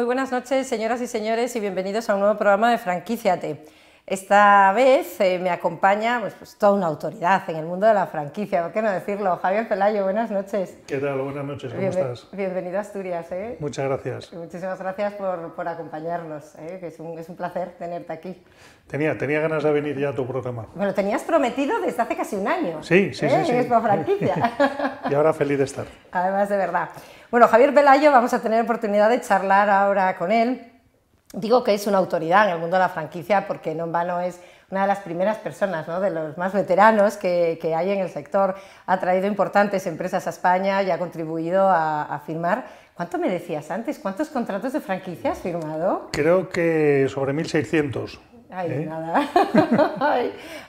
Muy buenas noches, señoras y señores, y bienvenidos a un nuevo programa de Franquiciate. Esta vez eh, me acompaña pues, pues, toda una autoridad en el mundo de la franquicia, ¿por qué no decirlo? Javier Pelayo, buenas noches. ¿Qué tal? Buenas noches, ¿cómo estás? Bienvenido a Asturias. ¿eh? Muchas gracias. Muchísimas gracias por, por acompañarnos, ¿eh? que es un, es un placer tenerte aquí. Tenía, tenía ganas de venir ya a tu programa. Bueno, tenías prometido desde hace casi un año. Sí, sí, sí. ¿eh? sí, franquicia. y ahora feliz de estar. Además, de verdad. Bueno, Javier Velayo, vamos a tener oportunidad de charlar ahora con él. Digo que es una autoridad en el mundo de la franquicia porque no en vano es una de las primeras personas, ¿no? de los más veteranos que, que, hay en el sector. Ha traído importantes empresas a España y ha contribuido a, a firmar. ¿Cuánto me decías antes? ¿Cuántos contratos de franquicia has firmado? Creo que sobre 1.600. Ahí es ¿Eh? nada.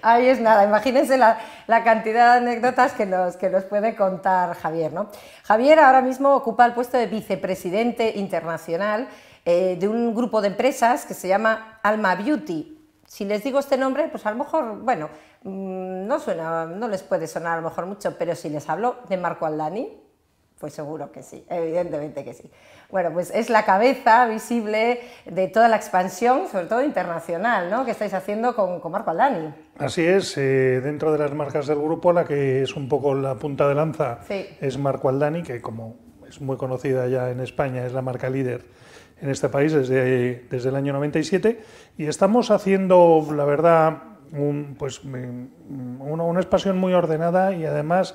ahí, es nada. Imagínense la, cantidad de anécdotas que nos, que puede contar Javier. ¿no? Javier ahora mismo ocupa el puesto de vicepresidente internacional eh, de un grupo de empresas que se llama Alma Beauty. Si les digo este nombre, pues a lo mejor, bueno, mm, no suena, no les puede sonar a lo mejor mucho, pero si les hablo de Marco Aldani, pues seguro que sí, evidentemente que sí. Bueno, pues es la cabeza visible de toda la expansión, sobre todo internacional, ¿no? que estáis haciendo con, Marco Aldani. Así es, eh, dentro de las marcas del grupo, la que es un poco la punta de lanza es Marco Aldani, que como es muy conocida ya en España, es la marca líder en este país desde, desde el año 97, y estamos haciendo, la verdad, un, pues, mm, mm, una, una expansión muy ordenada y además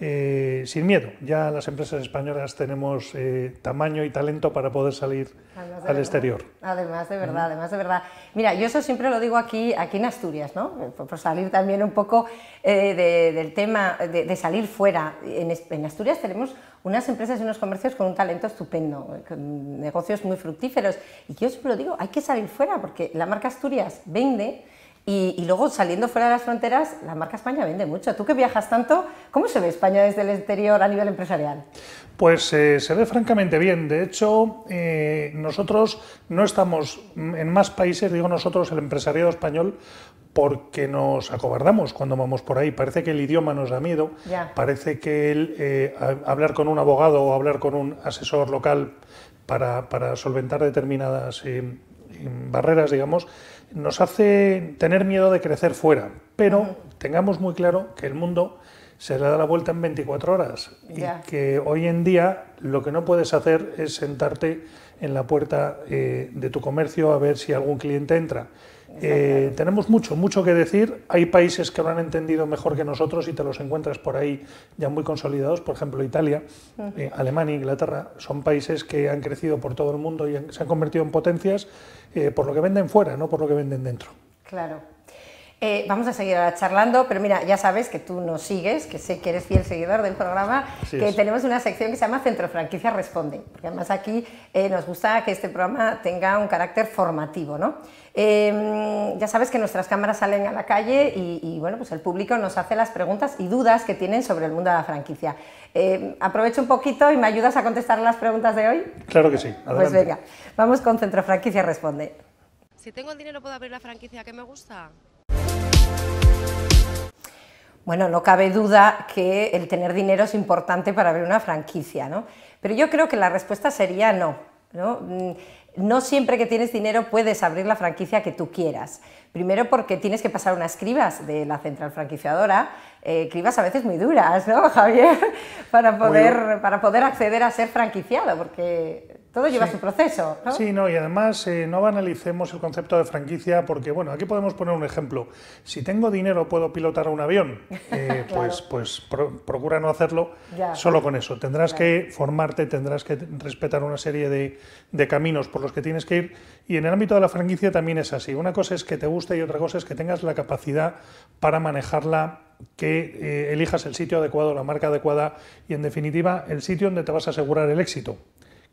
eh, sin miedo. Ya las empresas españolas tenemos eh, tamaño y talento para poder salir al exterior. Además, de verdad, además de verdad. Mira, yo eso siempre lo digo aquí, aquí en Asturias, ¿no? Eh, por, salir también un poco del tema de, salir fuera. En, en, Asturias tenemos unas empresas y unos comercios con un talento estupendo, con negocios muy fructíferos. Y yo siempre lo digo, hay que salir fuera porque la marca Asturias vende y, luego, saliendo fuera de las fronteras, la marca España vende mucho. Tú que viajas tanto, ¿cómo se ve España desde el exterior a nivel empresarial? Pues eh, se ve francamente bien. De hecho, eh, nosotros no estamos en más países, digo nosotros, el empresariado español, porque nos acobardamos cuando vamos por ahí. Parece que el idioma nos da miedo, parece que el, eh, hablar con un abogado o hablar con un asesor local para solventar determinadas barreras, digamos, nos hace tener miedo de crecer fuera, pero tengamos muy claro que el mundo se le da la vuelta en 24 horas y que hoy en día lo que no puedes hacer es sentarte en la puerta eh, de tu comercio a ver si algún cliente entra eh, tenemos mucho, mucho que decir. Hay países que lo han entendido mejor que nosotros y te los encuentras por ahí ya muy consolidados. Por ejemplo, Italia, eh, Alemania, Inglaterra, son países que han crecido por todo el mundo y se han convertido en potencias eh, por lo que venden fuera, no por lo que venden dentro. Claro. Eh, vamos a seguir charlando, pero mira, ya sabes que tú nos sigues, que sé que eres fiel seguidor del programa, que tenemos una sección que se llama Centro Franquicia Responde, porque además aquí eh, nos gusta que este programa tenga un carácter formativo, ¿no? Em, ya sabes que nuestras cámaras salen a la calle y, bueno, pues el público nos hace las preguntas y dudas que tienen sobre el mundo de la franquicia. Em, aprovecho un poquito y me ayudas a contestar las preguntas de hoy. Claro que sí. Pues venga, vamos con Centro Franquicia Responde. Si tengo el dinero puedo abrir la franquicia que me gusta. Bueno, no cabe duda que el tener dinero es importante para abrir una franquicia, ¿no? Pero yo creo que la respuesta sería no. Mm, ¿no? siempre que tienes dinero puedes abrir la franquicia que tú quieras. Primero porque tienes que pasar unas cribas de la central franquiciadora, eh, cribas a veces muy duras, ¿no, Javier? Para poder, para poder acceder a ser franquiciado, porque todo lleva su proceso, ¿no? Sí, no, y además eh, no banalicemos el concepto de franquicia porque, bueno, aquí podemos poner un ejemplo. Si tengo dinero puedo pilotar un avión, eh, pues, pues procura no hacerlo solo con eso. Tendrás que formarte, tendrás que respetar una serie de, caminos por los que tienes que ir. Y en el ámbito de la franquicia también es así. Una cosa es que te guste y otra cosa es que tengas la capacidad para manejarla que eh, elijas el sitio adecuado, la marca adecuada y en definitiva el sitio donde te vas a asegurar el éxito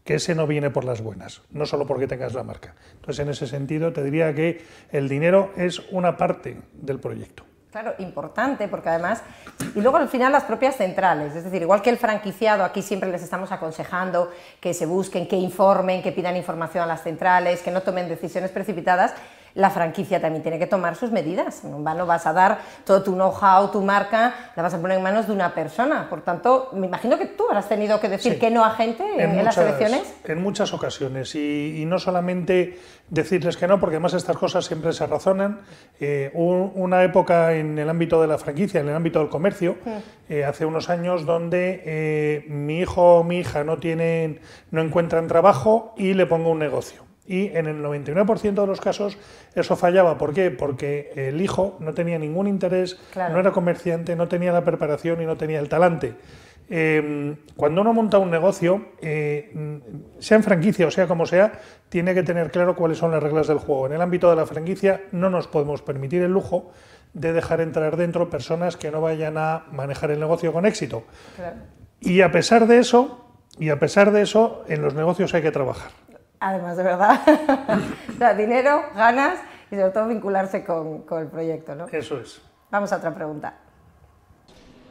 que ese no viene por las buenas, no solo porque tengas la marca. Entonces, en ese sentido, te diría que el dinero es una parte del proyecto. Claro, importante, porque además, y luego al final las propias centrales, es decir, igual que el franquiciado, aquí siempre les estamos aconsejando que se busquen, que informen, que pidan información a las centrales, que no tomen decisiones precipitadas, la franquicia también tiene que tomar sus medidas. No vas a dar todo tu know-how, tu marca, la vas a poner en manos de una persona. Por tanto, me imagino que tú habrás tenido que decir que no a gente en, las elecciones. En muchas ocasiones. Y, no solamente decirles que no, porque además estas cosas siempre se razonan. Eh, una época en el ámbito de la franquicia, en el ámbito del comercio, eh, hace unos años donde eh, mi hijo o mi hija no tienen, no encuentran trabajo y le pongo un negocio y en el 99% de los casos eso fallaba. ¿Por qué? Porque el hijo no tenía ningún interés, no era comerciante, no tenía la preparación y no tenía el talante. Em, cuando uno monta un negocio, eh, sea en franquicia o sea como sea, tiene que tener claro cuáles son las reglas del juego. En el ámbito de la franquicia no nos podemos permitir el lujo de dejar entrar dentro personas que no vayan a manejar el negocio con éxito. Y a pesar de eso, y a pesar de eso, en los negocios hay que trabajar además de verdad. sea, dinero, ganas y sobre todo vincularse con, con el proyecto, ¿no? Eso es. Vamos a otra pregunta.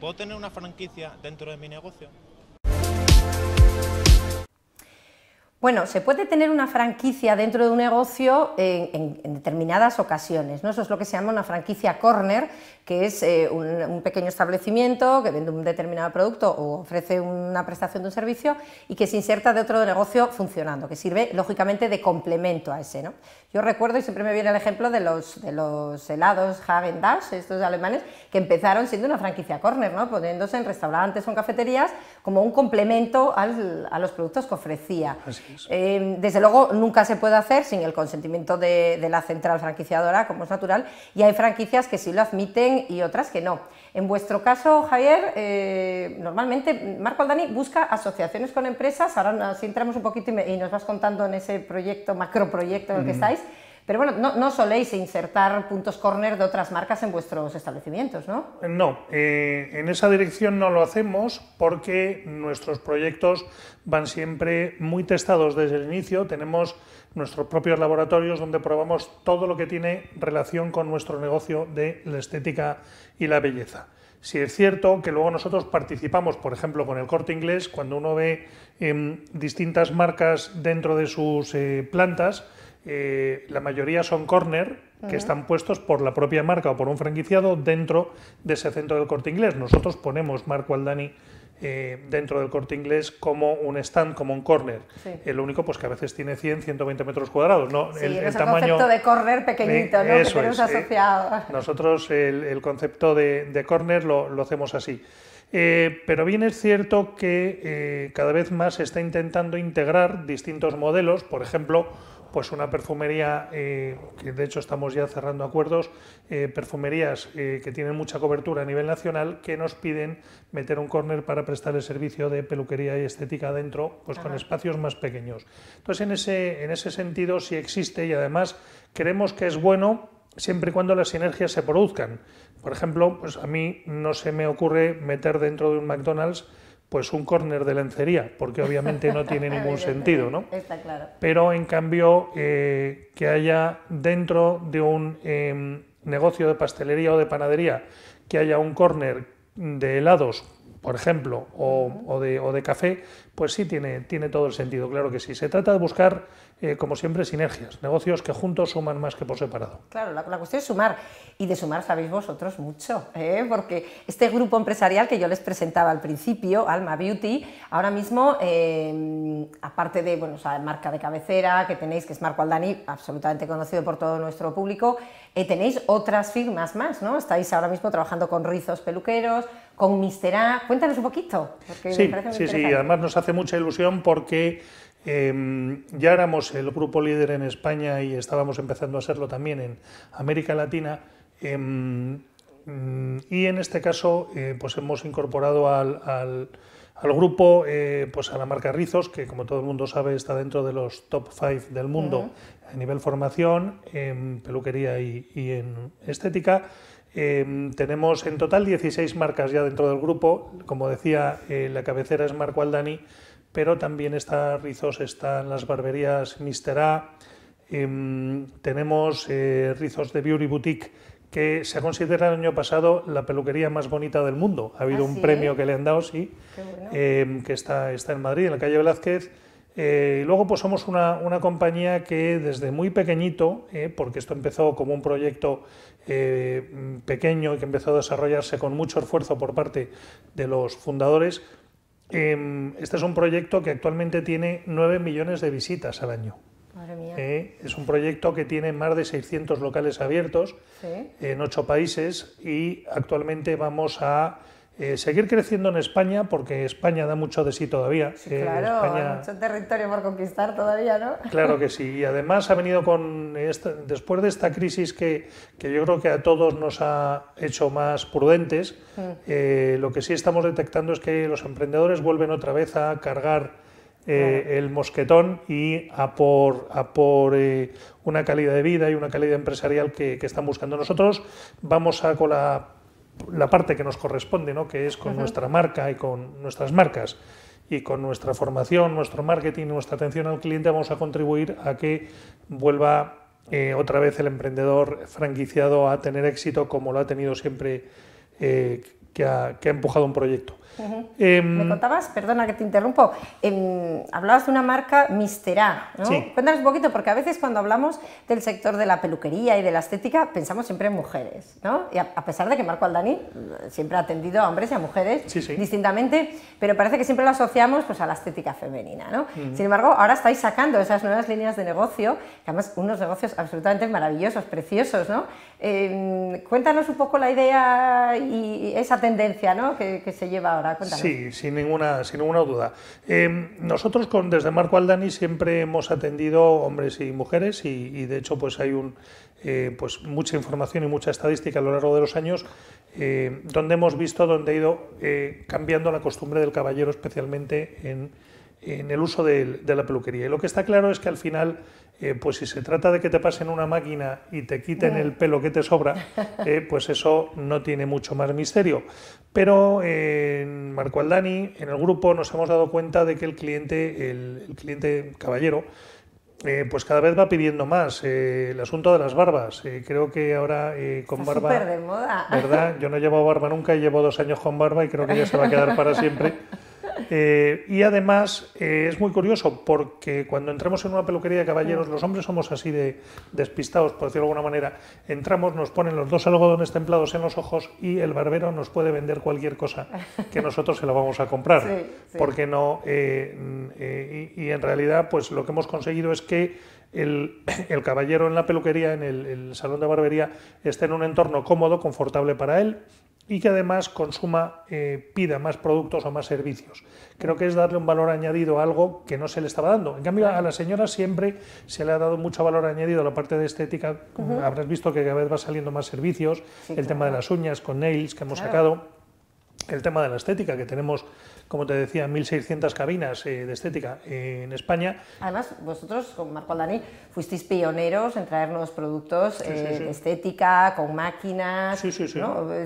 ¿Puedo tener una franquicia dentro de mi negocio? Bueno, se puede tener una franquicia dentro de un negocio en, determinadas ocasiones, ¿no? Eso es lo que se llama una franquicia corner, que es eh, un, pequeño establecimiento que vende un determinado producto o ofrece una prestación de un servicio y que se inserta dentro otro negocio funcionando, que sirve lógicamente de complemento a ese, ¿no? Yo recuerdo y siempre me viene el ejemplo de los, de los helados Hagen estos alemanes, que empezaron siendo una franquicia corner, ¿no? Poniéndose en restaurantes o en cafeterías como un complemento a los productos que ofrecía. Eh, desde luego, nunca se puede hacer sin el consentimiento de, la central franquiciadora, como es natural, y hay franquicias que sí lo admiten y otras que no. En vuestro caso, Javier, eh, normalmente Marco Aldani busca asociaciones con empresas, ahora si entramos un poquito y, nos vas contando en ese proyecto, macroproyecto en el que mm. estáis, pero bueno, no, soléis insertar puntos corner de otras marcas en vuestros establecimientos, ¿no? No, eh, en esa dirección no lo hacemos porque nuestros proyectos van siempre muy testados desde el inicio. Tenemos nuestros propios laboratorios donde probamos todo lo que tiene relación con nuestro negocio de la estética y la belleza. Si es cierto que luego nosotros participamos, por ejemplo, con el corte inglés, cuando uno ve em, distintas marcas dentro de sus eh, plantas, eh, la mayoría son corner que están puestos por la propia marca o por un franquiciado dentro de ese centro del corte inglés. Nosotros ponemos Marco Aldani eh, dentro del corte inglés como un stand, como un corner. El único, pues que a veces tiene 100, 120 metros cuadrados. ¿no? el, tamaño... concepto de corner pequeñito ¿no? Eh, nosotros el, concepto de, corner lo, hacemos así. pero bien es cierto que cada vez más se está intentando integrar distintos modelos, por ejemplo, pues una perfumería, eh, que de hecho estamos ya cerrando acuerdos, eh, perfumerías eh, que tienen mucha cobertura a nivel nacional, que nos piden meter un corner para prestar el servicio de peluquería y estética dentro, pues con espacios más pequeños. Entonces, en ese, en ese sentido sí existe y además creemos que es bueno siempre y cuando las sinergias se produzcan. Por ejemplo, pues a mí no se me ocurre meter dentro de un McDonald's pues un córner de lencería, porque obviamente no tiene ningún sentido, ¿no? Está claro. Pero en cambio, eh, que haya dentro de un em, negocio de pastelería o de panadería, que haya un córner de helados, por ejemplo, o, o, de, o, de, café, pues sí tiene, tiene todo el sentido, claro que sí. Se trata de buscar eh, como siempre, sinergias, negocios que juntos suman más que por separado. Claro, la, cuestión es sumar, y de sumar sabéis vosotros mucho, ¿eh? porque este grupo empresarial que yo les presentaba al principio, Alma Beauty, ahora mismo, eh, aparte de, bueno, marca de cabecera que tenéis, que es Marco Aldani, absolutamente conocido por todo nuestro público, tenéis otras firmas más, ¿no? Estáis ahora mismo trabajando con Rizos Peluqueros, con A. cuéntanos un poquito. Porque me parece muy sí, sí, además nos hace mucha ilusión porque Em, ya éramos el grupo líder en España y estábamos empezando a serlo también en América Latina. Em, y en este caso, eh, pues hemos incorporado al, grupo, eh, pues a la marca Rizos, que como todo el mundo sabe está dentro de los top 5 del mundo a nivel formación, en em, peluquería y, en estética. tenemos en total 16 marcas ya dentro del grupo. Como decía, eh, la cabecera es Marco Aldani, pero también está rizos, están las barberías Mister A, em, tenemos eh, rizos de Beauty Boutique que se considera el año pasado la peluquería más bonita del mundo. Ha habido ¿Ah, un premio que le han dado, sí, em, que está, está en Madrid, en la calle Velázquez. Eh, y luego pues somos una, compañía que desde muy pequeñito, eh, porque esto empezó como un proyecto pequeño y que empezó a desarrollarse con mucho esfuerzo por parte de los fundadores, Em, este es un proyecto que actualmente tiene 9 millones de visitas al año. Eh, es un proyecto que tiene más de 600 locales abiertos en 8 países y actualmente vamos a eh, seguir creciendo en España, porque España da mucho de sí todavía. Eh, claro, mucho territorio por conquistar todavía, ¿no? Claro que sí. Y además ha venido con, después de esta crisis que, que, yo creo que a todos nos ha hecho más prudentes, mm. eh, lo que sí estamos detectando es que los emprendedores vuelven otra vez a cargar eh, el mosquetón y a por, a por una calidad de vida y una calidad empresarial que, que, están buscando. Nosotros vamos a, con la la parte que nos corresponde, ¿no? que es con nuestra marca y con nuestras marcas y con nuestra formación, nuestro marketing, nuestra atención al cliente vamos a contribuir a que vuelva eh, otra vez el emprendedor franquiciado a tener éxito como lo ha tenido siempre eh, que ha empujado un proyecto. Em, Me contabas, perdona que te interrumpo, em, hablabas de una marca Misterá, ¿no? Cuéntanos un poquito, porque a veces cuando hablamos del sector de la peluquería y de la estética, pensamos siempre en mujeres, ¿no? Y a, pesar de que Marco Aldani eh, siempre ha atendido a hombres y a mujeres distintamente, pero parece que siempre lo asociamos pues, a la estética femenina, ¿no? Sin embargo, ahora estáis sacando esas nuevas líneas de negocio, que además unos negocios absolutamente maravillosos, preciosos, ¿no? Em, cuéntanos un poco la idea y esa tendencia ¿no? que, que se lleva ahora. Sí, sin ninguna, sin ninguna duda. Em, nosotros con, desde Marco Aldani siempre hemos atendido hombres y mujeres y, de hecho pues hay un, eh, pues mucha información y mucha estadística a lo largo de los años eh, donde hemos visto donde ha ido eh, cambiando la costumbre del caballero especialmente en en el uso de, la peluquería. Y lo que está claro es que al final, eh, pues si se trata de que te pasen una máquina y te quiten el pelo que te sobra, eh, pues eso no tiene mucho más misterio. Pero Marco Aldani, en el grupo, nos hemos dado cuenta de que el cliente, el, cliente caballero, eh, pues cada vez va pidiendo más el asunto de las barbas. creo que ahora con Está barba. de moda. ¿Verdad? Yo no llevo barba nunca, ...y llevo dos años con barba y creo que ya se va a quedar para siempre. Eh, y además eh, es muy curioso porque cuando entramos en una peluquería de caballeros, los hombres somos así de despistados, por decirlo de alguna manera. Entramos, nos ponen los dos algodones templados en los ojos y el barbero nos puede vender cualquier cosa que nosotros se la vamos a comprar. Porque no. Eh, y, en realidad, pues lo que hemos conseguido es que el, caballero en la peluquería, en el, el salón de barbería, esté en un entorno cómodo, confortable para él y que además consuma, eh, pida más productos o más servicios. Creo que es darle un valor añadido a algo que no se le estaba dando. En cambio, a la señora siempre se le ha dado mucho valor añadido a la parte de estética. Habrás visto que cada vez va saliendo más servicios, el tema de las uñas con nails que hemos sacado, el tema de la estética que tenemos como te decía, 1.600 cabinas eh, de estética en España. Además, vosotros con Marco Aldani fuisteis pioneros en traer nuevos productos de eh, estética, con máquinas. Es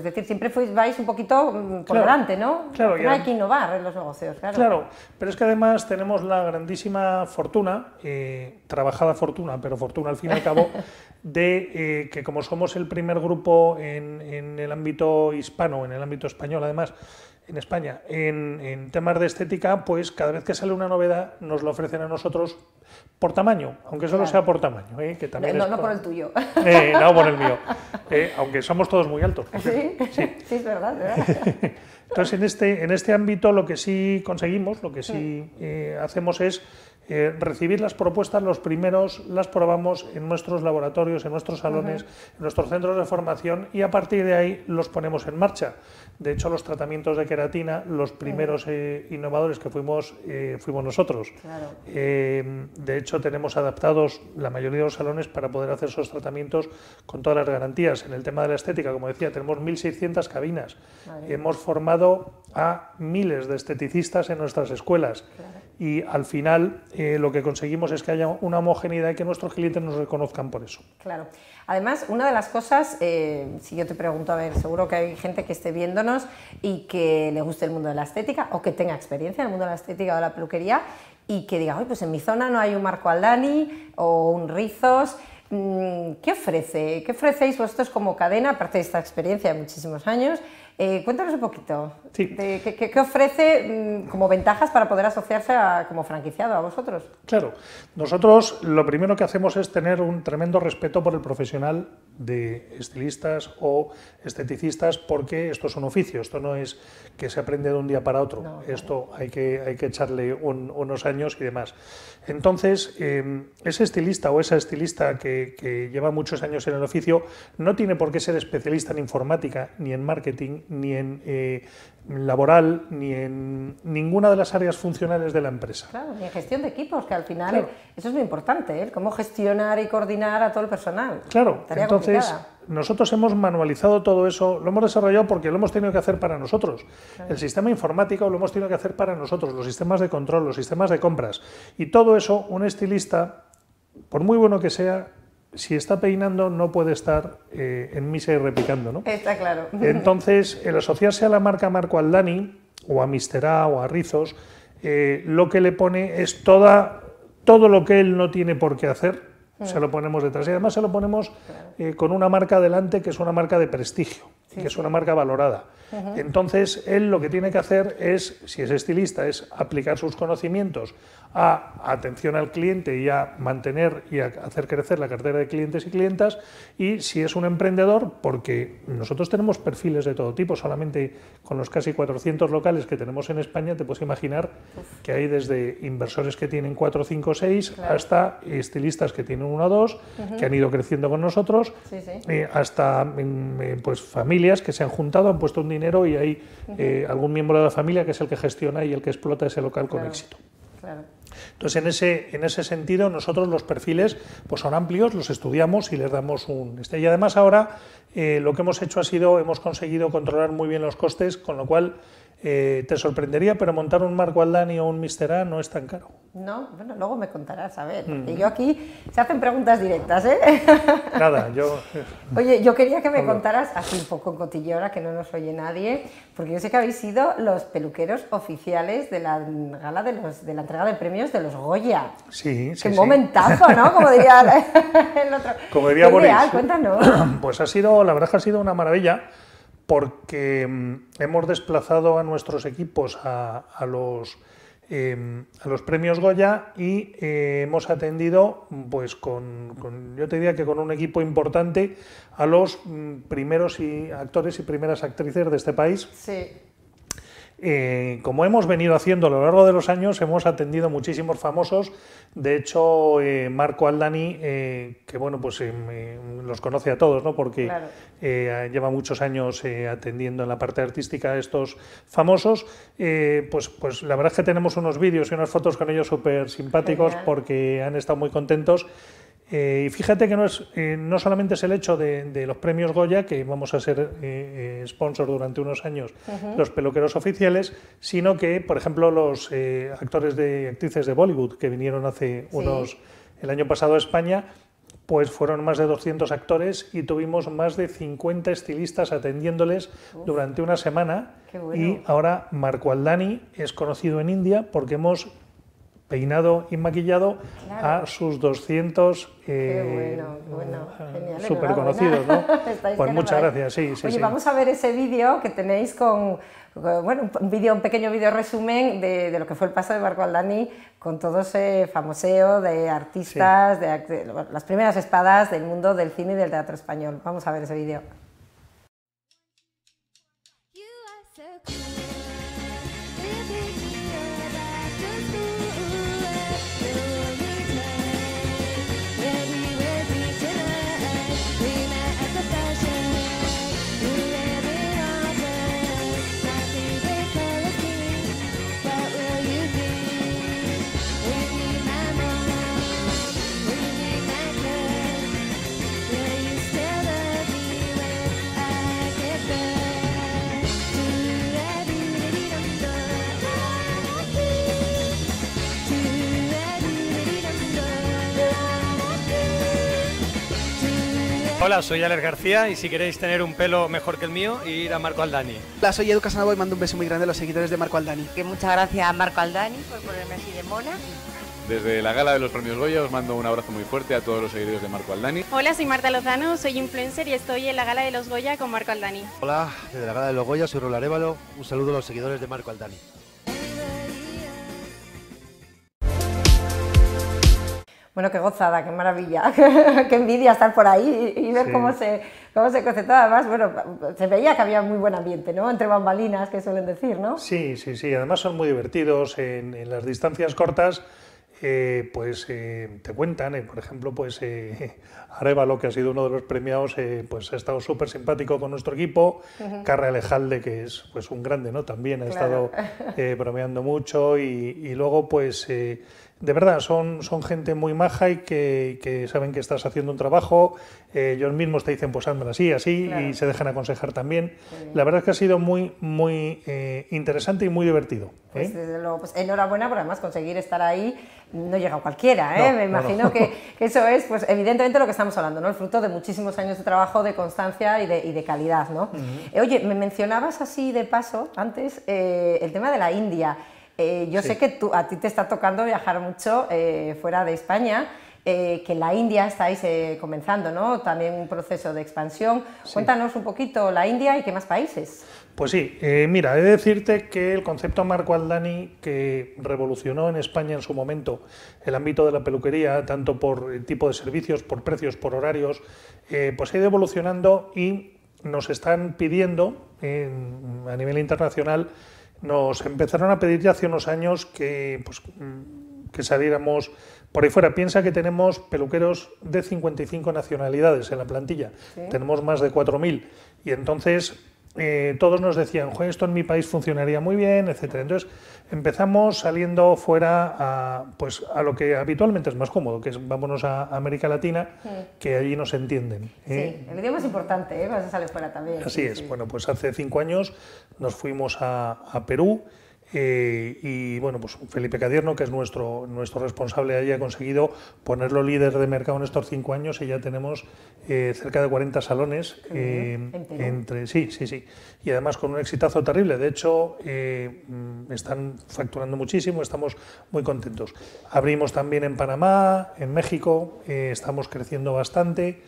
decir, siempre vais un poquito mm, por delante, ¿no? Claro, Hay que innovar en los negocios, claro. Claro, pero es que además tenemos la grandísima fortuna, eh, trabajada fortuna, pero fortuna al fin y al cabo, de que como somos el primer grupo en, en el ámbito hispano, en el ámbito español además, en España en, temas de estética, pues cada vez que sale una novedad nos lo ofrecen a nosotros por tamaño, aunque solo sea por tamaño. ¿eh? Que también no, no, por... el tuyo. Eh, no por el mío, eh, aunque somos todos muy altos. Sí, sí, es verdad. Entonces, en este, en este ámbito lo que sí conseguimos, lo que sí, hacemos es recibir las propuestas, los primeros las probamos en nuestros laboratorios, en nuestros salones, en nuestros centros de formación y a partir de ahí los ponemos en marcha. De hecho, los tratamientos de queratina, los primeros eh, innovadores que fuimos, eh, fuimos nosotros. Eh, de hecho, tenemos adaptados la mayoría de los salones para poder hacer esos tratamientos con todas las garantías. En el tema de la estética, como decía, tenemos 1.600 cabinas. Hemos formado a miles de esteticistas en nuestras escuelas y al final eh, lo que conseguimos es que haya una homogeneidad y que nuestros clientes nos reconozcan por eso. Claro. Además, una de las cosas, eh, si yo te pregunto, a ver, seguro que hay gente que esté viéndonos y que le guste el mundo de la estética o que tenga experiencia en el mundo de la estética o de la peluquería y que diga, oye, pues en mi zona no hay un Marco Aldani o un Rizos. Mm, ¿Qué ofrece? ¿Qué ofrecéis vosotros como cadena, aparte de esta experiencia de muchísimos años? Eh, cuéntanos un poquito, ¿qué, ofrece mm, como ventajas para poder asociarse como franquiciado a vosotros? Claro, nosotros lo primero que hacemos es tener un tremendo respeto por el profesional de estilistas o esteticistas, porque esto es un oficio, esto no es que se aprende de un día para otro, esto hay, que, hay que echarle unos años y demás. Entonces, em, ese estilista o esa estilista que lleva muchos años en el oficio no tiene por qué ser especialista en informática ni en marketing ni en eh, laboral, ni en ninguna de las áreas funcionales de la empresa. Claro, ni en gestión de equipos, que al final eso es muy importante, ¿eh? cómo gestionar y coordinar a todo el personal. Claro, entonces nosotros hemos manualizado todo eso, lo hemos desarrollado porque lo hemos tenido que hacer para nosotros. El sistema informático lo hemos tenido que hacer para nosotros, los sistemas de control, los sistemas de compras. Y todo eso, un estilista, por muy bueno que sea, si está peinando no puede estar eh, en misa y repicando, ¿no? Está claro. Entonces, el asociarse a la marca Marco Aldani, o a A, o a Rizos, eh, lo que le pone es toda, todo lo que él no tiene por qué hacer, se mm. lo ponemos detrás. Y además se lo ponemos eh, con una marca delante que es una marca de prestigio que es una marca valorada. Entonces, él lo que tiene que hacer es, si es estilista, es aplicar sus conocimientos a atención al cliente y a mantener y a hacer crecer la cartera de clientes y clientas. Y si es un emprendedor, porque nosotros tenemos perfiles de todo tipo, solamente con los casi 400 locales que tenemos en España, te puedes imaginar que hay desde inversores que tienen 4, 5, 6, hasta estilistas que tienen 1 o 2, que han ido creciendo con nosotros, eh, hasta mm, eh, pues, familias que se han juntado, han puesto un dinero y hay eh, algún miembro de la familia que es el que gestiona y el que explota ese local con éxito. Entonces, en ese, en ese sentido, nosotros los perfiles pues son amplios, los estudiamos y les damos un... Este. Y además ahora eh, lo que hemos hecho ha sido, hemos conseguido controlar muy bien los costes, con lo cual eh, te sorprendería, pero montar un Marco Aldani o un Mister A no es tan caro. No, bueno, luego me contarás, a ver, Y mm. yo aquí se hacen preguntas directas, ¿eh? Nada, yo... Oye, yo quería que me contaras, así un poco en cotilleo, que no nos oye nadie, porque yo sé que habéis sido los peluqueros oficiales de la gala de, la entrega de premios de los Goya. Sí, sí, Qué momentazo, ¿no? Como diría el otro. Como diría Boris. cuéntanos. Pues ha sido, la verdad que ha sido una maravilla porque mm, hemos desplazado a nuestros equipos a, los, em, a los premios Goya y eh, hemos atendido, mm, pues con, yo te diría que con un equipo importante, a los mm, primeros y actores y primeras actrices de este país. Sí eh, como hemos venido haciendo a lo largo de los años, hemos atendido muchísimos famosos. De hecho, eh, Marco Aldani, eh, que bueno, pues los conoce a todos, ¿no? Porque lleva muchos años atendiendo en la parte artística a estos famosos. pues, pues la verdad es que tenemos unos vídeos y unas fotos con ellos súper simpáticos porque han estado muy contentos. Eh, y fíjate que no, es, eh, no solamente es el hecho de, los premios Goya, que vamos a ser eh, sponsor durante unos años los peluqueros oficiales, sino que, por ejemplo, los actores y actrices de Bollywood que vinieron hace unos, el año pasado a España, pues fueron más de 200 actores y tuvimos más de 50 estilistas atendiéndoles durante una semana. Y ahora Marco Aldani es conocido en India porque hemos peinado y maquillado a sus 200 eh, eh super conocidos. ¿no? pues muchas gracias, sí, Oye, vamos a ver ese vídeo que tenéis con, bueno, un, un pequeño vídeo resumen de, lo que fue el paso de Marco Aldani con todo ese famoseo de artistas, de, las primeras espadas del mundo del cine y del teatro español. Vamos a ver ese vídeo. Hola, soy Aler García y si queréis tener un pelo mejor que el mío, ir a Marco Aldani. Hola, soy Educa Casanova y mando un beso muy grande a los seguidores de Marco Aldani. Que muchas gracias a Marco Aldani por ponerme así de mola. Desde la gala de los premios Goya os mando un abrazo muy fuerte a todos los seguidores de Marco Aldani. Hola, soy Marta Lozano, soy influencer y estoy en la gala de los Goya con Marco Aldani. Hola, desde la gala de los Goya soy Rolarévalo Un saludo a los seguidores de Marco Aldani. Bueno, qué gozada, qué maravilla, qué envidia estar por ahí y, ver cómo, se, cómo se coce Además, bueno, se veía que había muy buen ambiente, ¿no? Entre bambalinas, que suelen decir, ¿no? Sí, sí, sí. Además son muy divertidos en, las distancias cortas. Eh, pues eh, te cuentan, eh, por ejemplo, pues Arevalo, que ha sido uno de los premiados, pues ha estado súper simpático con nuestro equipo, Carre Alejalde, que es pues un grande, ¿no? También ha estado bromeando mucho y luego pues de verdad, son, son gente muy maja y que, saben que estás haciendo un trabajo. Yo eh, ellos mismos te dicen, pues así, así, y se dejan aconsejar también. La verdad es que ha sido muy, muy eh, interesante y muy divertido. ¿eh? Pues pues enhorabuena por además conseguir estar ahí. No llega cualquiera, ¿eh? me imagino Que, eso es, pues evidentemente lo que estamos hablando, ¿no? El fruto de muchísimos años de trabajo, de constancia y de, y de calidad, ¿no? Oye, me mencionabas así de paso antes el tema de la India. Eh, yo sé que a ti te está tocando viajar mucho eh, fuera de España, eh, que en la India estáis comenzando, ¿no? También un proceso de expansión. Cuéntanos un poquito la India y qué más países. Pues sí, mira, he de decirte que el concepto Marco Aldani, que revolucionó en España en su momento el ámbito de la peluquería, tanto por el tipo de servicios, por precios, por horarios, pues ha ido evolucionando y nos están pidiendo a nivel internacional nos empezaron a pedir ya hace unos años que, pues, que saliéramos por ahí fuera. Piensa que tenemos peluqueros de 55 nacionalidades en la plantilla. Tenemos más de 4.000. Y entonces, eh, todos nos decían, esto en mi país funcionaría muy bien, etc. Entonces empezamos saliendo fuera a, pues, a lo que habitualmente es más cómodo, que es vámonos a América Latina, que allí nos entienden. ¿eh? Sí, el idioma es importante, ¿eh? vas a salir fuera también. Así es, bueno, pues hace cinco años nos fuimos a Perú eh, y bueno, pues Felipe Cadierno, que es nuestro, nuestro responsable allí, ha conseguido ponerlo líder de mercado en estos cinco años y ya tenemos eh, cerca de 40 salones. Eh, entre Sí, sí, sí. Y además con un exitazo terrible. De hecho, mm, están facturando muchísimo, estamos muy contentos. Abrimos también en Panamá, en México, estamos creciendo bastante,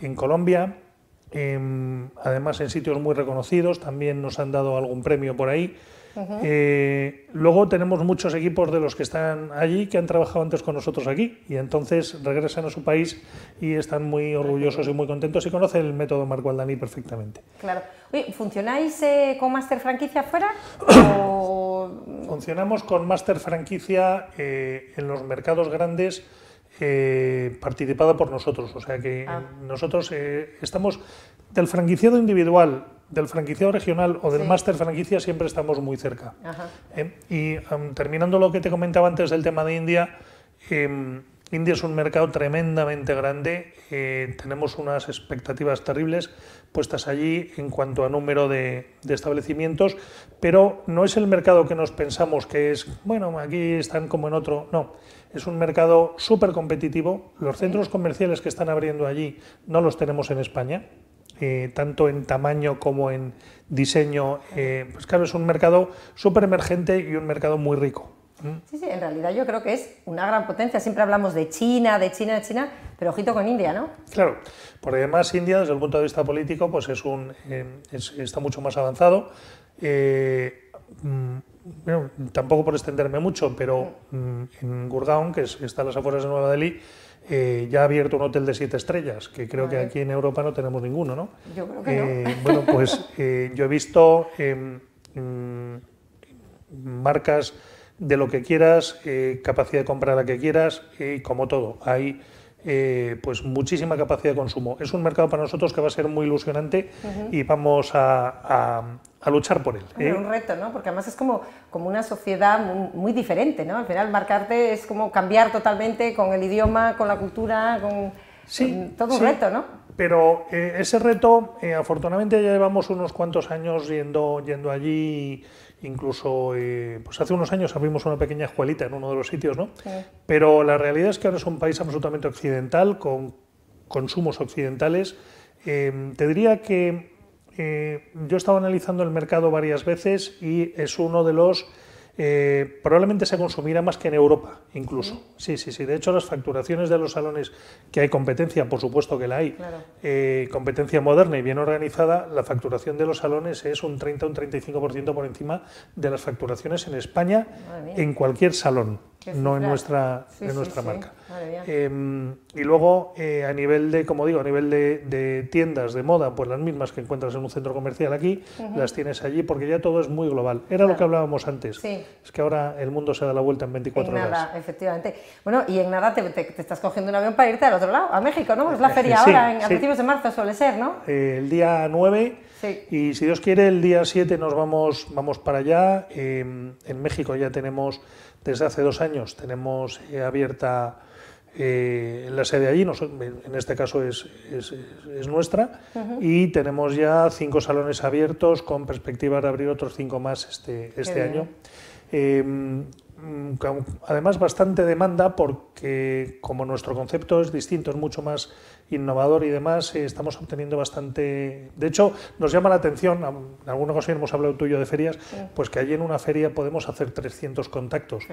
en Colombia. Em, además en sitios muy reconocidos, también nos han dado algún premio por ahí. Eh, luego tenemos muchos equipos de los que están allí que han trabajado antes con nosotros aquí y entonces regresan a su país y están muy orgullosos y muy contentos y conocen el método Marco Aldani perfectamente. Claro. Oye, ¿Funcionáis eh, con Master Franquicia afuera? Funcionamos con Master Franquicia eh, en los mercados grandes. participada por nosotros, o sea que ah. nosotros estamos del franquiciado individual del franquiciado regional o del master máster franquicia siempre estamos muy cerca. Em, y em, terminando lo que te comentaba antes del tema de India, em, India es un mercado tremendamente grande, eh, tenemos unas expectativas terribles puestas allí en cuanto a número de, de, establecimientos, pero no es el mercado que nos pensamos que es, bueno, aquí están como en otro, no, es un mercado súper competitivo, los centros comerciales que están abriendo allí no los tenemos en España, eh, tanto en tamaño como en diseño. Eh, pues claro, es un mercado súper emergente y un mercado muy rico. Sí, sí, en realidad yo creo que es una gran potencia. Siempre hablamos de China, de China, de China, pero ojito con India, ¿no? Claro, por además India, desde el punto de vista político, pues es un, eh, está mucho más avanzado. Mm, tampoco por extenderme mucho, pero mm, en Gurgaon, que está a las afueras de Nueva Delhi, eh, ya ha abierto un hotel de siete estrellas, que creo que aquí en Europa no tenemos ninguno, ¿no? Yo creo que no. Eh, bueno, pues eh, yo he visto mm, marcas de lo que quieras, capacidad de compra la que quieras, y como todo, hay pues muchísima capacidad de consumo. Es un mercado para nosotros que va a ser muy ilusionante y vamos a, a luchar por él. Es ¿eh? un reto, ¿no? Porque además es como, como una sociedad muy, diferente, ¿no? Al final marcarte es como cambiar totalmente con el idioma, con la cultura, con, todo un reto, ¿no? Pero eh, ese reto, eh, afortunadamente ya llevamos unos cuantos años yendo, yendo allí, incluso pues hace unos años abrimos una pequeña escuelita en uno de los sitios, ¿no? Pero la realidad es que ahora es un país absolutamente occidental, con consumos occidentales. te diría que eh, yo he estado analizando el mercado varias veces y es uno de los... Eh, probablemente se consumirá más que en Europa, incluso. Sí, sí, sí. De hecho, las facturaciones de los salones, que hay competencia, por supuesto que la hay, eh, competencia moderna y bien organizada, la facturación de los salones es un 30 un 35% por encima de las facturaciones en España, en cualquier salón no en nuestra, en nuestra marca. Em, y luego, eh, a nivel de, como digo, a nivel de, tiendas de moda, pues las mismas que encuentras en un centro comercial aquí, las tienes allí, porque ya todo es muy global. Era lo que hablábamos antes. Es que ahora el mundo se da la vuelta en 24 horas. Nada, efectivamente. Bueno, y en nada te, estás cogiendo un avión para irte al otro lado, a México, ¿no? Es la eh, feria ahora, en, a principios de marzo suele ser, ¿no? Eh, el día 9. Y si Dios quiere, el día 7 nos vamos, vamos para allá. Em, en México ya tenemos desde hace dos años tenemos eh, abierta eh, la sede allí, en este caso es, nuestra, y tenemos ya cinco salones abiertos con perspectiva de abrir otros cinco más este, este año. Em, Mm, además bastante demanda porque como nuestro concepto es distinto, es mucho más innovador y demás, eh, estamos obteniendo bastante... De hecho, nos llama la atención, en alguna ocasión hemos hablado tuyo de ferias, pues que allí en una feria podemos hacer 300 contactos,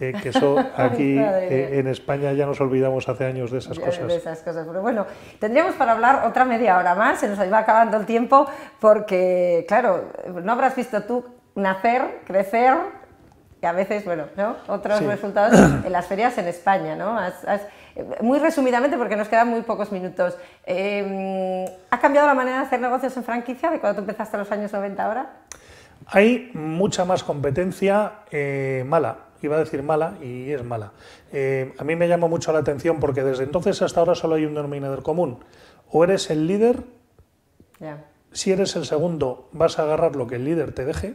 eh, que eso aquí eh, en España ya nos olvidamos hace años de esas cosas. De esas cosas, pero bueno, tendríamos para hablar otra media hora más, se nos va acabando el tiempo porque, claro, no habrás visto tú nacer, crecer, que a veces, bueno, ¿no? otros resultados en las ferias en España, ¿no? muy resumidamente, porque nos quedan muy pocos minutos, em, ¿ha cambiado la manera de hacer negocios en franquicia de cuando tú empezaste en los años 90 ahora? Hay mucha más competencia eh, mala, iba a decir mala y es mala. Eh, a mí me llama mucho la atención porque desde entonces hasta ahora solo hay un denominador común. O eres el líder Ya si eres el segundo, vas a agarrar lo que el líder te deje.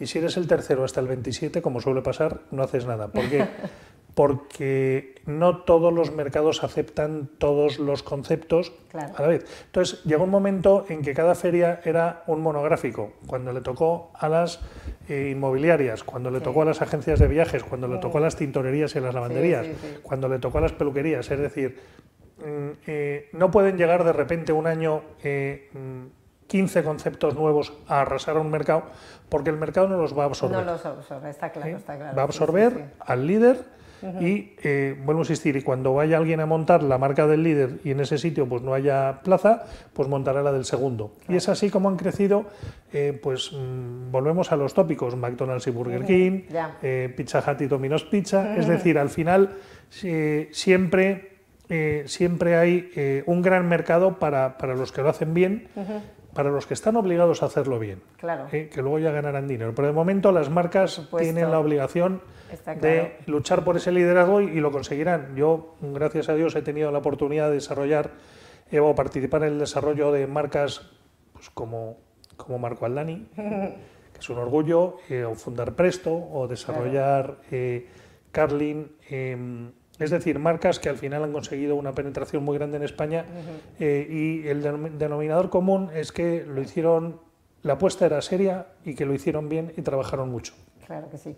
Y si eres el tercero hasta el 27, como suele pasar, no haces nada. ¿Por qué? Porque no todos los mercados aceptan todos los conceptos a la vez. Entonces, llegó un momento en que cada feria era un monográfico. Cuando le tocó a las eh, inmobiliarias, cuando le tocó a las agencias de viajes, cuando le tocó a las tintorerías y las lavanderías, cuando le tocó a las peluquerías. Es decir, mm, eh, no pueden llegar de repente un año. Eh, mm, 15 conceptos nuevos a arrasar a un mercado, porque el mercado no los va a absorber. No los absorbe, está claro, Va a absorber al líder y, eh, vuelvo a insistir, y cuando vaya alguien a montar la marca del líder y en ese sitio pues no haya plaza, pues montará la del segundo. Y es así como han crecido, eh, pues mm, volvemos a los tópicos, McDonald's y Burger King, eh, Pizza Hut y Domino's Pizza, es decir, al final siempre... siempre hay un gran mercado para, para, los que lo hacen bien para los que están obligados a hacerlo bien, ¿eh? que luego ya ganarán dinero. Pero de momento las marcas tienen la obligación de luchar por ese liderazgo y, lo conseguirán. Yo, gracias a Dios, he tenido la oportunidad de desarrollar eh, o participar en el desarrollo de marcas pues, como, como Marco Aldani, que es un orgullo, eh, o fundar Presto, o desarrollar Carlin em, es decir, marcas que al final han conseguido una penetración muy grande en España eh, y el denominador común es que lo hicieron, la apuesta era seria y que lo hicieron bien y trabajaron mucho. Claro que sí.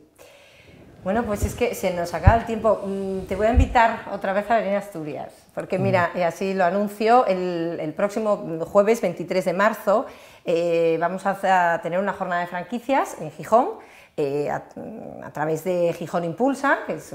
Bueno, pues es que se nos acaba el tiempo. Mm, te voy a invitar otra vez a venir a Asturias, porque mm. mira, y eh, así lo anuncio, el, próximo jueves 23 de marzo eh, vamos a tener una jornada de franquicias en Gijón eh, mm, a, través de Gijón Impulsa, que pues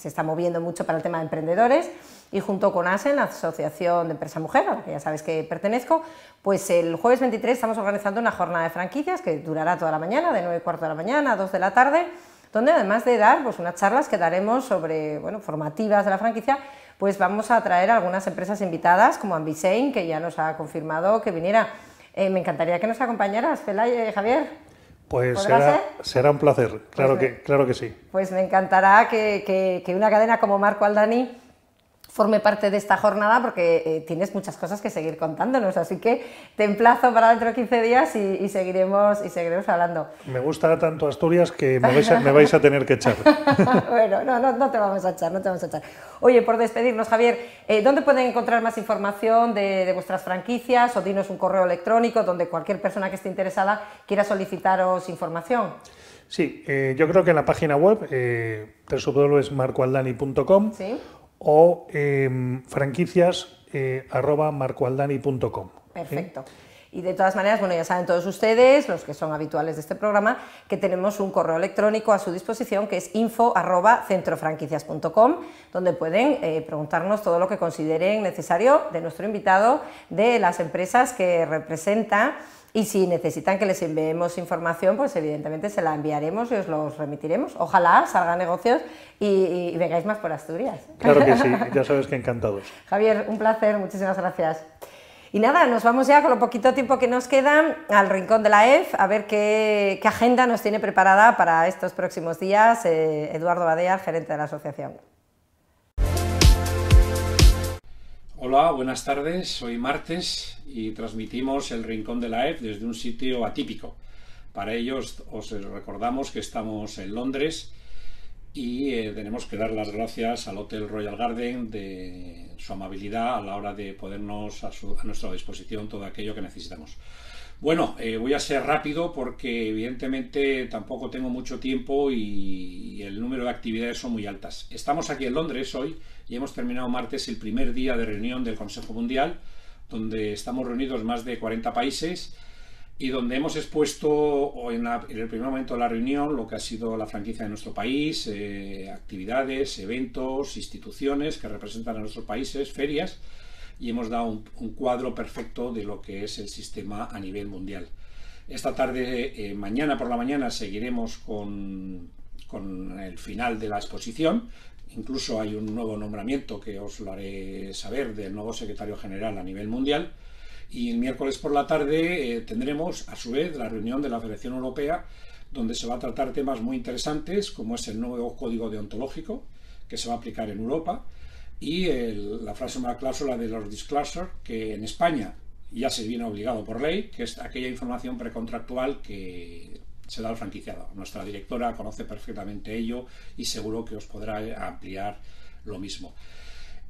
se está moviendo mucho para el tema de emprendedores, y junto con ASEN, la Asociación de Empresa Mujer, a la que ya sabes que pertenezco, pues el jueves 23 estamos organizando una jornada de franquicias que durará toda la mañana, de 9 y cuarto de la mañana a 2 de la tarde, donde además de dar pues, unas charlas que daremos sobre bueno, formativas de la franquicia, pues vamos a traer algunas empresas invitadas, como Ambisein, que ya nos ha confirmado que viniera. Eh, me encantaría que nos acompañaras, Pelay, y Javier. Pues será, será, un placer, claro, pues que, claro que sí. Pues me encantará que una cadena como Marco Aldani forme parte de esta jornada porque eh, tienes muchas cosas que seguir contándonos, así que te emplazo para dentro de 15 días y, seguiremos, y seguiremos hablando. Me gusta tanto Asturias que me vais a, tener que echar. bueno, no, no, no, te vamos a echar, no te vamos a echar. Oye, por despedirnos, Javier, eh, ¿dónde pueden encontrar más información de, vuestras franquicias o dinos un correo electrónico donde cualquier persona que esté interesada quiera solicitaros información? Sí, eh, yo creo que en la página web, eh, www.marcoaldani.com, ¿Sí? o em, franquicias eh, arroba marcoaldani.com. Perfecto. Y de todas maneras, bueno, ya saben todos ustedes, los que son habituales de este programa, que tenemos un correo electrónico a su disposición que es info.centrofranquicias.com, donde pueden eh, preguntarnos todo lo que consideren necesario de nuestro invitado, de las empresas que representa y si necesitan que les enviemos información, pues evidentemente se la enviaremos y os los remitiremos. Ojalá salgan negocios y, vengáis más por Asturias. Claro que sí, ya sabes que encantados. Javier, un placer, muchísimas gracias. Y nada, nos vamos ya con lo poquito tiempo que nos queda al rincón de la EF, e, a ver qué, agenda nos tiene preparada para estos próximos días eh, Eduardo Badea, gerente de la asociación. buenas tardes. Hoy martes y transmitimos el Rincón de la EF desde un sitio atípico. Para ellos os recordamos que estamos en Londres y eh, tenemos que dar las gracias al Hotel Royal Garden de su amabilidad a la hora de ponernos a, nuestra disposición todo aquello que necesitamos. Bueno, eh, voy a ser rápido porque evidentemente tampoco tengo mucho tiempo y el número de actividades son muy altas. Estamos aquí en Londres hoy y hemos terminado martes el primer día de reunión del Consejo Mundial, donde estamos reunidos más de 40 países y donde hemos expuesto en, el primer momento de la reunión lo que ha sido la franquicia de nuestro país, eh, actividades, eventos, instituciones que representan a nuestros países, ferias, y hemos dado un, cuadro perfecto de lo que es el sistema a nivel mundial. Esta tarde, eh, mañana por la mañana, seguiremos con, el final de la exposición Incluso hay un nuevo nombramiento que os lo haré saber del nuevo secretario general a nivel mundial. Y el miércoles por la tarde eh, tendremos, a su vez, la reunión de la Federación Europea, donde se va a tratar temas muy interesantes, como es el nuevo código deontológico que se va a aplicar en Europa y la frase cláusula de los disclosures, que en España ya se viene obligado por ley, que es aquella información precontractual que da franquiciado. Nuestra directora conoce perfectamente ello y seguro que os podrá ampliar lo mismo.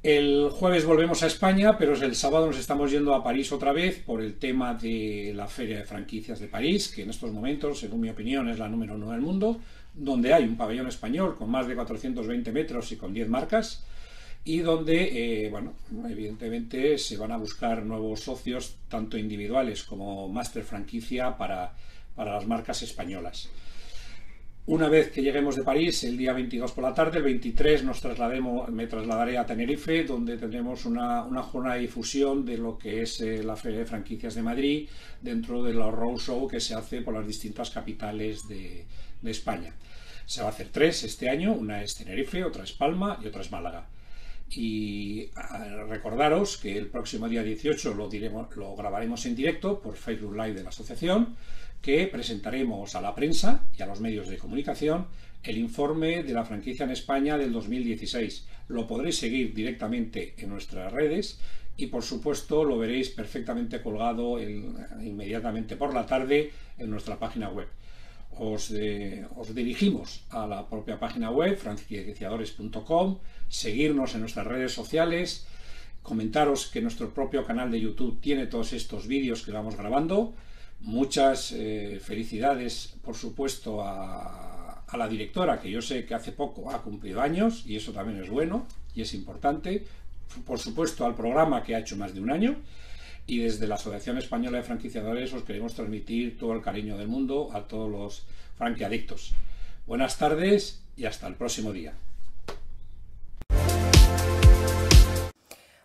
El jueves volvemos a España, pero el sábado nos estamos yendo a París otra vez por el tema de la Feria de Franquicias de París, que en estos momentos, según mi opinión, es la número uno del mundo, donde hay un pabellón español con más de 420 metros y con 10 marcas, y donde, eh, bueno, evidentemente se van a buscar nuevos socios, tanto individuales como master franquicia, para para las marcas españolas. Una vez que lleguemos de París, el día 22 por la tarde, el 23 nos me trasladaré a Tenerife, donde tendremos una, una jornada de difusión de lo que es eh, la Feria de Franquicias de Madrid dentro de la Row Show que se hace por las distintas capitales de, de España. Se va a hacer tres este año, una es Tenerife, otra es Palma y otra es Málaga. Y ah, recordaros que el próximo día 18 lo, diremos, lo grabaremos en directo por Facebook Live de la asociación que presentaremos a la prensa y a los medios de comunicación el informe de la franquicia en España del 2016. Lo podréis seguir directamente en nuestras redes y por supuesto lo veréis perfectamente colgado inmediatamente por la tarde en nuestra página web. Os, eh, os, dirigimos a la propia página web, franquiciadores.com, seguirnos en nuestras redes sociales, comentaros que nuestro propio canal de YouTube tiene todos estos vídeos que vamos grabando Muchas eh, felicidades, por supuesto, a, la directora, que yo sé que hace poco ha cumplido años, y eso también es bueno y es importante. Por supuesto, al programa que ha hecho más de un año. Y desde la Asociación Española de Franquiciadores os queremos transmitir todo el cariño del mundo a todos los franquiadictos. Buenas tardes y hasta el próximo día.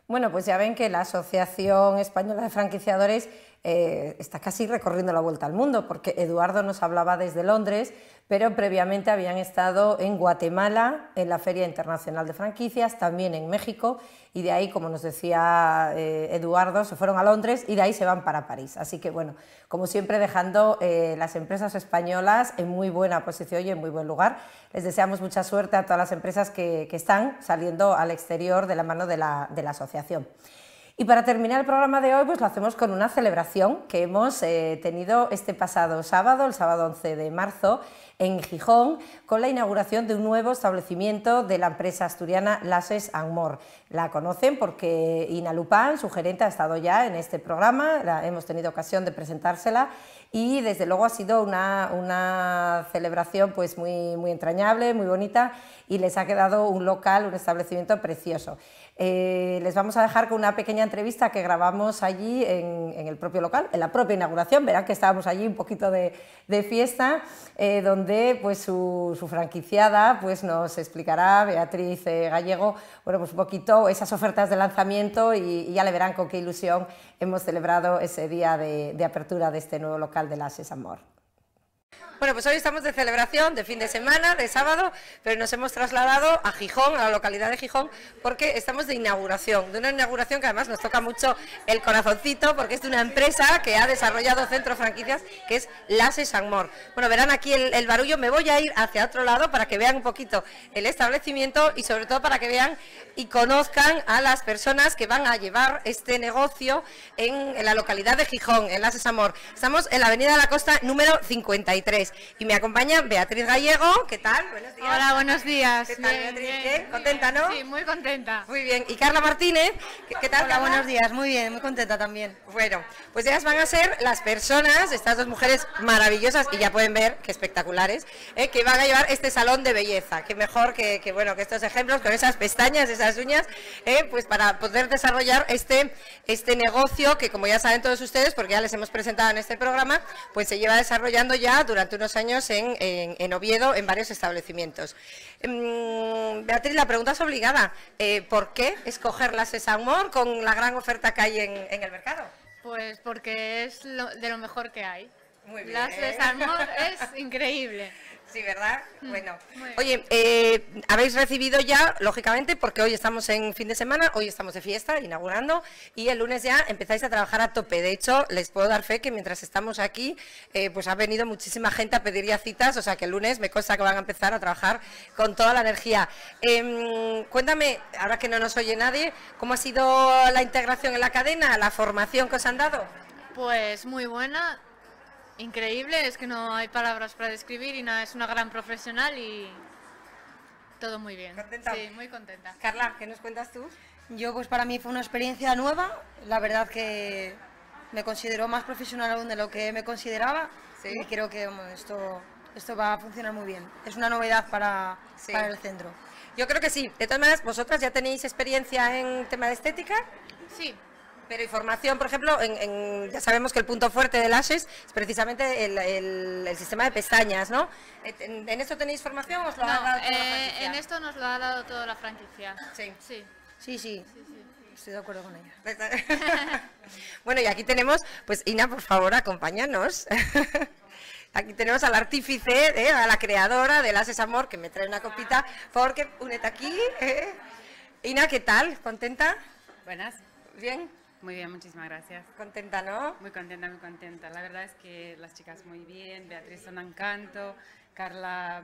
Bueno, pues ya ven que la Asociación Española de Franquiciadores eh, está casi recorriendo la vuelta al mundo, porque Eduardo nos hablaba desde Londres, pero previamente habían estado en Guatemala, en la Feria Internacional de Franquicias, también en México, y de ahí, como nos decía eh, Eduardo, se fueron a Londres y de ahí se van para París. Así que bueno, como siempre dejando eh, las empresas españolas en muy buena posición y en muy buen lugar. Les deseamos mucha suerte a todas las empresas que, están saliendo al exterior de la mano de la asociación. Y para terminar el programa de hoy, pues lo hacemos con una celebración que hemos eh, tenido este pasado sábado, el sábado 11 de marzo, en Gijón, con la inauguración de un nuevo establecimiento de la empresa asturiana Lases Amor. La conocen porque Ina su gerente, ha estado ya en este programa, la, hemos tenido ocasión de presentársela y desde luego ha sido una, una celebración pues muy, muy entrañable, muy bonita y les ha quedado un local, un establecimiento precioso. Eh, les vamos a dejar con una pequeña entrevista que grabamos allí en, el propio local, en la propia inauguración, verán que estábamos allí un poquito de, fiesta, eh, donde pues su, franquiciada pues nos explicará, Beatriz eh, Gallego, bueno pues un poquito esas ofertas de lanzamiento y, ya le verán con qué ilusión hemos celebrado ese día de, apertura de este nuevo local de Lashes Amor. Bueno, pues hoy estamos de celebración, de fin de semana, de sábado, pero nos hemos trasladado a Gijón, a la localidad de Gijón, porque estamos de inauguración, de una inauguración que además nos toca mucho el corazoncito, porque es de una empresa que ha desarrollado centro franquicias, que es Lase Sanmor. Bueno, verán aquí el, barullo, me voy a ir hacia otro lado para que vean un poquito el establecimiento y sobre todo para que vean y conozcan a las personas que van a llevar este negocio en, la localidad de Gijón, en Lase Amor. Estamos en la avenida de la Costa número 53. Pues, y me acompaña Beatriz Gallego, ¿qué tal? Buenos días. Hola, buenos días. ¿Qué tal, Beatriz? ¿Qué? ¿Contenta, no? Sí, muy contenta. Muy bien. ¿Y Carla Martínez? ¿Qué, tal? Hola, buenos días. Muy bien, muy contenta también. Bueno, pues ellas van a ser las personas, estas dos mujeres maravillosas, y ya pueden ver que espectaculares, eh, que van a llevar este salón de belleza. Qué mejor que, bueno, que estos ejemplos con esas pestañas, esas uñas, eh, pues para poder desarrollar este, este negocio que, como ya saben todos ustedes, porque ya les hemos presentado en este programa, pues se lleva desarrollando ya durante años en, en, Oviedo, en varios establecimientos. Em, Beatriz, la pregunta es obligada. Eh, ¿Por qué escoger la Sesamor con la gran oferta que hay en, en el mercado? Pues porque es lo, de lo mejor que hay. Muy bien. La es increíble. Sí, ¿verdad? Mm, bueno. Oye, eh, habéis recibido ya, lógicamente, porque hoy estamos en fin de semana, hoy estamos de fiesta, inaugurando, y el lunes ya empezáis a trabajar a tope. De hecho, les puedo dar fe que mientras estamos aquí, eh, pues ha venido muchísima gente a pedir ya citas, o sea que el lunes me consta que van a empezar a trabajar con toda la energía. Em, cuéntame, ahora que no nos oye nadie, ¿cómo ha sido la integración en la cadena, la formación que os han dado? Pues muy buena, Increíble, es que no hay palabras para describir y nada, es una gran profesional y todo muy bien. muy contenta. Carla, ¿qué nos cuentas tú? Yo pues para mí fue una experiencia nueva, la verdad que me considero más profesional aún de lo que me consideraba y creo que esto, esto va a funcionar muy bien. Es una novedad para, para el centro. Yo creo que sí. De todas maneras, ¿vosotras ya tenéis experiencia en tema de estética? Sí, pero información, por ejemplo, en, ya sabemos que el punto fuerte de Lashes es precisamente el, sistema de pestañas, ¿no? Eh, ¿En, esto tenéis formación o os lo ha dado toda la eh, franquicia? En esto nos lo ha dado toda la franquicia. Sí. Sí, sí. sí. Estoy de acuerdo con ella. bueno, y aquí tenemos, pues Ina, por favor, acompáñanos. Aquí tenemos al artífice, ¿eh? a la creadora de Ases Amor, que me trae una copita, Por porque únete aquí. Ina, ¿qué tal? ¿Contenta? Buenas. Bien. Muy bien, muchísimas gracias. ¿Contenta, no? Muy contenta, muy contenta. La verdad es que las chicas muy bien, Beatriz son un encanto, Carla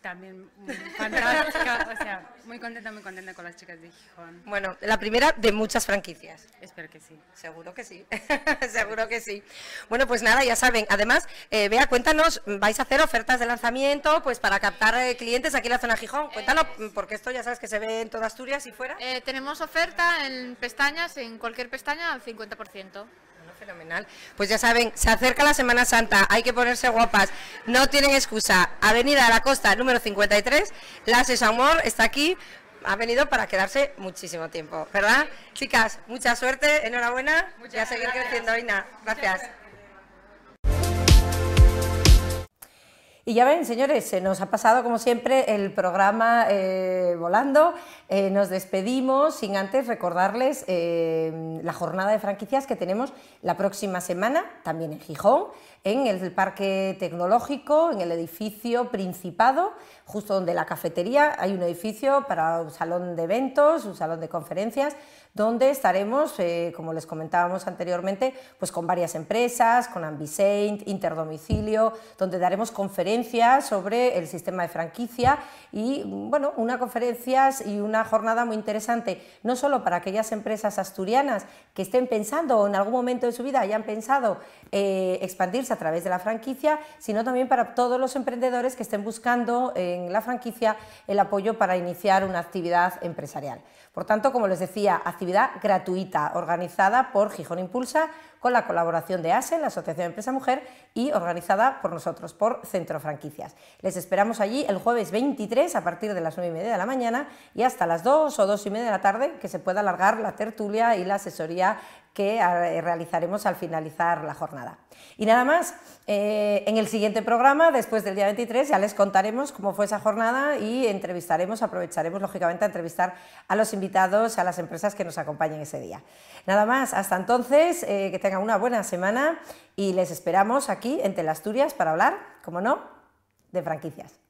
también fantástica, o sea, muy contenta, muy contenta con las chicas de Gijón. Bueno, la primera de muchas franquicias. Espero que sí. Seguro que sí, seguro que sí. Bueno, pues nada, ya saben. Además, Vea, eh, cuéntanos, vais a hacer ofertas de lanzamiento pues para captar eh, clientes aquí en la zona Gijón. Cuéntanos, eh, porque esto ya sabes que se ve en toda Asturias y fuera. tenemos oferta en pestañas, en cualquier pestaña al 50% fenomenal. Pues ya saben, se acerca la Semana Santa, hay que ponerse guapas, no tienen excusa. Avenida de la Costa, número 53, la Amor está aquí, ha venido para quedarse muchísimo tiempo, ¿verdad? Chicas, mucha suerte, enhorabuena Muchas y a seguir creciendo, Ina. Gracias. Y ya ven, señores, se nos ha pasado como siempre el programa eh, volando. Eh, nos despedimos sin antes recordarles eh, la jornada de franquicias que tenemos la próxima semana, también en Gijón en el Parque Tecnológico, en el edificio Principado, justo donde la cafetería, hay un edificio para un salón de eventos, un salón de conferencias, donde estaremos, eh, como les comentábamos anteriormente, pues con varias empresas, con Ambisaint, Interdomicilio, donde daremos conferencias sobre el sistema de franquicia y, bueno, una conferencias y una jornada muy interesante, no solo para aquellas empresas asturianas que estén pensando o en algún momento de su vida hayan pensado eh, expandirse a través de la franquicia, sino también para todos los emprendedores que estén buscando en la franquicia el apoyo para iniciar una actividad empresarial. Por tanto, como les decía, actividad gratuita organizada por Gijón Impulsa con la colaboración de ASE, la Asociación Empresa Mujer, y organizada por nosotros, por Centro Franquicias. Les esperamos allí el jueves 23 a partir de las 9 y media de la mañana y hasta las 2 o 2 y media de la tarde, que se pueda alargar la tertulia y la asesoría que eh, realizaremos al finalizar la jornada. Y nada más, eh, en el siguiente programa, después del día 23, ya les contaremos cómo fue esa jornada y entrevistaremos, aprovecharemos lógicamente a entrevistar a los invitados, a las empresas que nos acompañen ese día. Nada más, hasta entonces, eh, que tengan una buena semana y les esperamos aquí en Telasturias para hablar, como no, de franquicias.